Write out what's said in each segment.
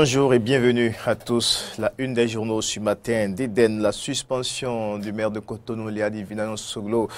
Bonjour et bienvenue à tous. La une des journaux ce matin d'Éden, la suspension du maire de Cotonou, Léa Soglo,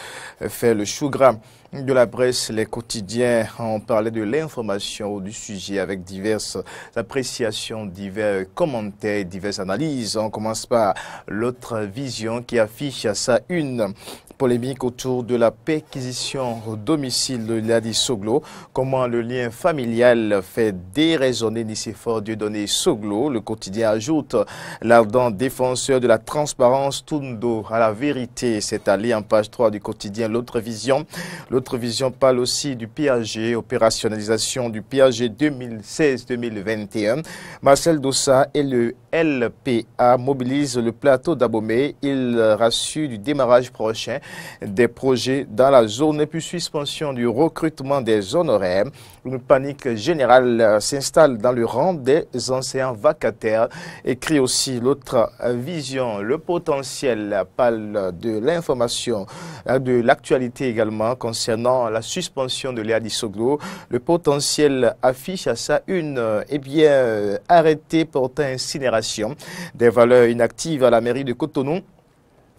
fait le chou gras de la presse. Les quotidiens ont parlé de l'information du sujet avec diverses appréciations, divers commentaires, diverses analyses. On commence par l'autre vision qui affiche à sa une. Polémique autour de la perquisition au domicile de Ladi Soglo. Comment le lien familial fait déraisonner de Dieudonné Soglo. Le quotidien ajoute l'ardent défenseur de la transparence Tundo à la vérité. C'est allé en page 3 du quotidien L'autre vision. L'autre vision parle aussi du PAG, opérationnalisation du PAG 2016-2021. Marcel Dossa et le LPA mobilisent le plateau d'Abomey. Il rassure du démarrage prochain des projets dans la zone et puis suspension du recrutement des honoraires. Une panique générale s'installe dans le rang des anciens vacataires. Écrit aussi l'autre vision, le potentiel parle de l'information, euh, de l'actualité également concernant la suspension de Léa Le potentiel affiche à ça une, euh, et bien, euh, arrêté portant incinération des valeurs inactives à la mairie de Cotonou.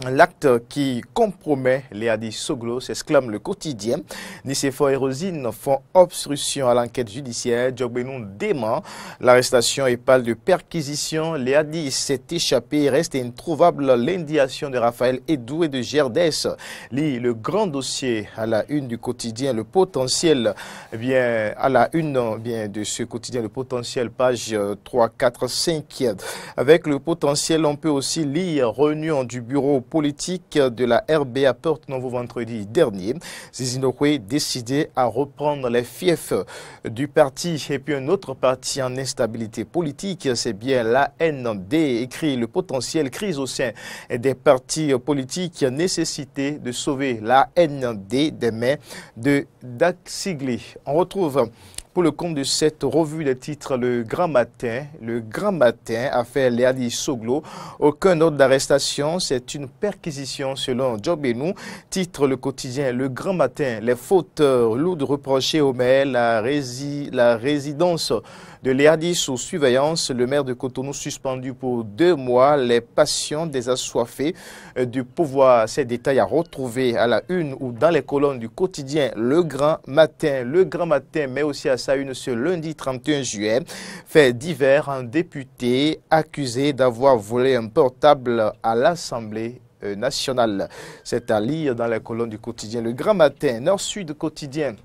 L'acte qui compromet Léadi Soglo s'exclame le quotidien. Nicéphore et Rosine font obstruction à l'enquête judiciaire. Djokbenoun dément l'arrestation et parle de perquisition. Léadi s'est échappé. Reste introuvable l'indiation de Raphaël Edou et de Gerdès. Lit le grand dossier à la une du quotidien. Le potentiel, vient eh bien, à la une eh bien, de ce quotidien, le potentiel, page 3, 4, 5. Avec le potentiel, on peut aussi lire Réunion du bureau politique de la RBA Porte nouveau vendredi dernier. Zizinokwe décidé à reprendre les fiefs du parti et puis un autre parti en instabilité politique, c'est bien la ND, écrit le potentiel crise au sein des partis politiques, nécessité de sauver la ND des mains de Daxigli. On retrouve pour le compte de cette revue des titres, le grand matin, le grand matin a fait Soglo. Aucun ordre d'arrestation, c'est une perquisition selon Job Titre le quotidien, le grand matin, les fauteurs lourds reprochés au maire, la résidence de l'EADIS sous surveillance, le maire de Cotonou suspendu pour deux mois, les patients des euh, du pouvoir. Ces détails à retrouver à la une ou dans les colonnes du quotidien Le Grand Matin. Le Grand Matin mais aussi à sa une ce lundi 31 juillet. Fait divers, un député accusé d'avoir volé un portable à l'Assemblée euh, nationale. C'est à lire dans les colonnes du quotidien Le Grand Matin, Nord-Sud quotidien.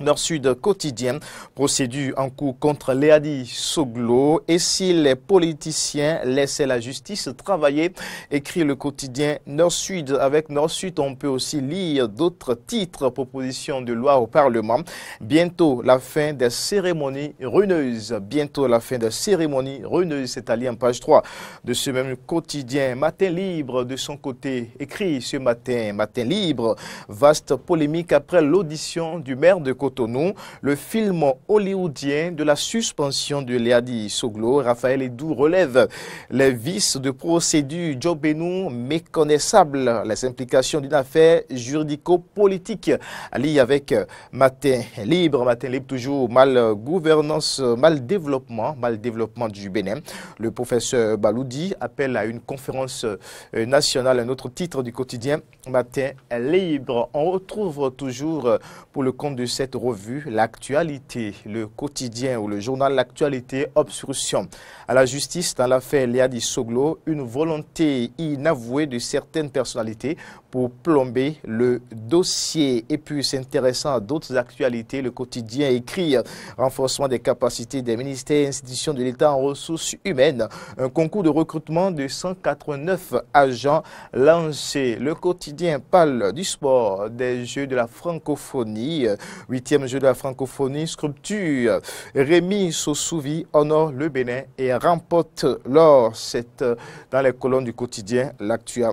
Nord-Sud quotidien, procédure en cours contre Léadi Soglo. Et si les politiciens laissaient la justice travailler, écrit le quotidien Nord-Sud. Avec Nord-Sud, on peut aussi lire d'autres titres, propositions de loi au Parlement. Bientôt la fin des cérémonies runeuses. Bientôt la fin des cérémonies ruineuses, cest à en page 3 de ce même quotidien. Matin libre, de son côté, écrit ce matin, Matin libre, vaste polémique après l'audition du maire de Côte le film hollywoodien de la suspension de Léadi Soglo, Raphaël Edou relève les vices de procédure Jobenou méconnaissables, les implications d'une affaire juridico-politique liée avec Matin Libre, Matin Libre toujours mal gouvernance, mal développement, mal développement du Bénin. Le professeur Baloudi appelle à une conférence euh, nationale, un autre titre du quotidien Matin Libre. On retrouve toujours euh, pour le compte de cette revue L'actualité, le quotidien ou le journal L'actualité, obstruction à la justice dans l'affaire Léa Soglo, une volonté inavouée de certaines personnalités pour plomber le dossier. Et puis s'intéressant à d'autres actualités, le quotidien écrit renforcement des capacités des ministères et institutions de l'État en ressources humaines, un concours de recrutement de 189 agents lancé. Le quotidien parle du sport, des jeux de la francophonie, jeu de la francophonie, Sculpture. Rémi Sossouvi honore le Bénin et remporte l'or. dans les colonnes du quotidien L'Actuel.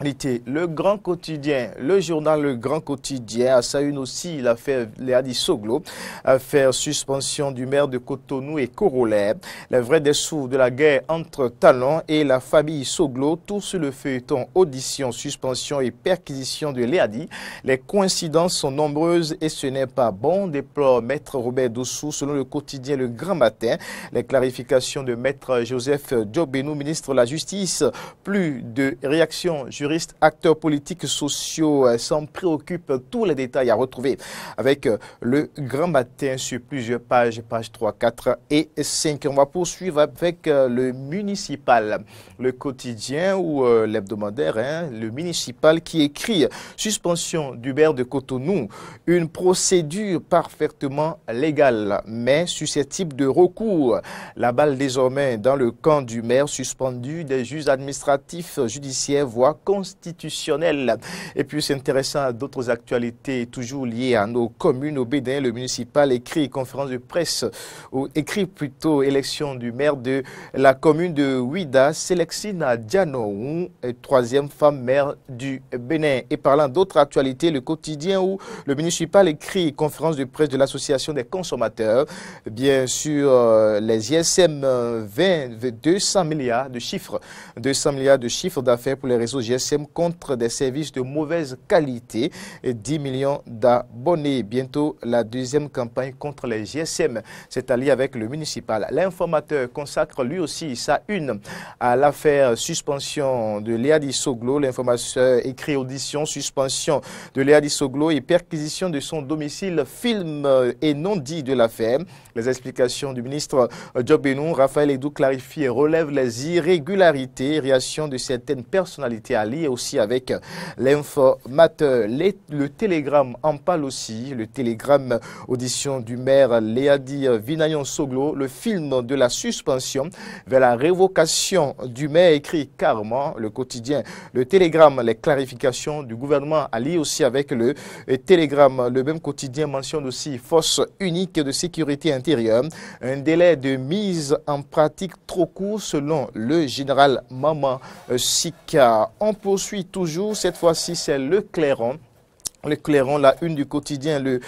Le Grand Quotidien, le journal Le Grand Quotidien, à sa une aussi, l'affaire Léadi Soglo, affaire suspension du maire de Cotonou et corollaire, la vraie dessous de la guerre entre Talon et la famille Soglo, tous sur le feuilleton audition, suspension et perquisition de Léadi. Les coïncidences sont nombreuses et ce n'est pas bon, déplore Maître Robert Dossou, selon le quotidien Le Grand Matin. Les clarifications de Maître Joseph Diobenou, ministre de la Justice, plus de réactions juridiques acteurs politiques, sociaux euh, s'en préoccupent. Tous les détails à retrouver avec euh, le grand matin sur plusieurs pages, pages 3, 4 et 5. On va poursuivre avec euh, le municipal, le quotidien ou l'hebdomadaire, hein, le municipal qui écrit suspension du maire de Cotonou, une procédure parfaitement légale, mais susceptible de recours. La balle désormais dans le camp du maire suspendu des juges administratifs, judiciaires, voire constitutionnelle Et puis c'est à d'autres actualités toujours liées à nos communes, au Bénin, le municipal écrit conférence de presse, ou écrit plutôt élection du maire de la commune de Ouida, Sélexina Diano, troisième femme maire du Bénin. Et parlant d'autres actualités, le quotidien où le municipal écrit conférence de presse de l'association des consommateurs, bien sûr euh, les ISM 20, 200 milliards de chiffres, 200 milliards de chiffres d'affaires pour les réseaux GSM contre des services de mauvaise qualité. Et 10 millions d'abonnés. Bientôt, la deuxième campagne contre les GSM s'est alliée avec le municipal. L'informateur consacre lui aussi sa une à l'affaire suspension de Léa Soglo, L'informateur écrit audition, suspension de Léa Soglo et perquisition de son domicile, film euh, et non dit de l'affaire. Les explications du ministre Job euh, Raphaël Edou clarifie et relève les irrégularités, réactions de certaines personnalités à l'île et aussi avec l'informateur. Le télégramme en parle aussi, le télégramme audition du maire Léadi Vinayon Soglo, le film de la suspension vers la révocation du maire écrit carrément le quotidien. Le télégramme, les clarifications du gouvernement allié aussi avec le télégramme. Le même quotidien mentionne aussi force unique de sécurité intérieure, un délai de mise en pratique trop court selon le général Maman euh, Sika poursuit toujours. Cette fois-ci, c'est le clairon le clairon, la une du quotidien, le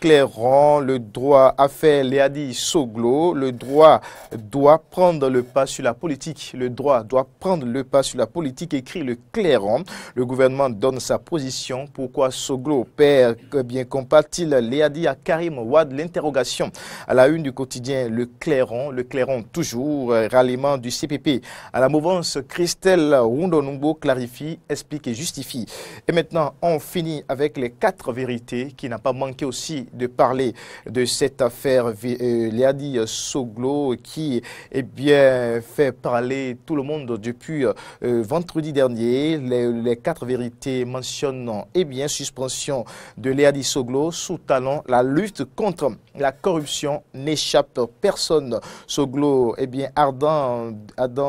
clairon, le droit à faire Léadi Soglo, le droit doit prendre le pas sur la politique. Le droit doit prendre le pas sur la politique, écrit le clairon Le gouvernement donne sa position. Pourquoi Soglo perd que bien compatible Léadi à Karim Wad L'interrogation à la une du quotidien, le clairon, le clairon toujours, euh, ralliement du CPP. À la mouvance, Christelle Rundonumbo clarifie, explique et justifie. Et maintenant, on finit avec les quatre vérités, qui n'a pas manqué aussi de parler de cette affaire euh, Léadi Soglo, qui eh bien, fait parler tout le monde depuis euh, vendredi dernier. Les, quatre vérités mentionnant eh bien, suspension de Léadi Soglo sous talon la lutte contre la corruption n'échappe personne. Soglo, eh bien, ardent,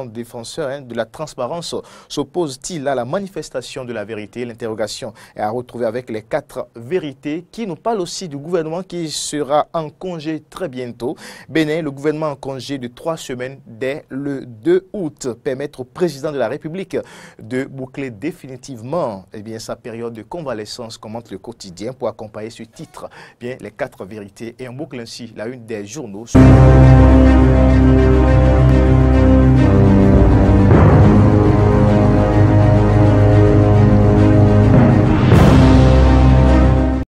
défenseur hein, de la transparence, s'oppose-t-il à la manifestation de la vérité L'interrogation est à retrouver avec les quatre vérités qui nous parle aussi du gouvernement qui sera en congé très bientôt. Bénin, le gouvernement en congé de trois semaines dès le 2 août. Permettre au président de la République de boucler définitivement eh bien, sa période de convalescence, commente le quotidien pour accompagner ce titre. bien, les quatre vérités et on boucle ainsi la une des journaux.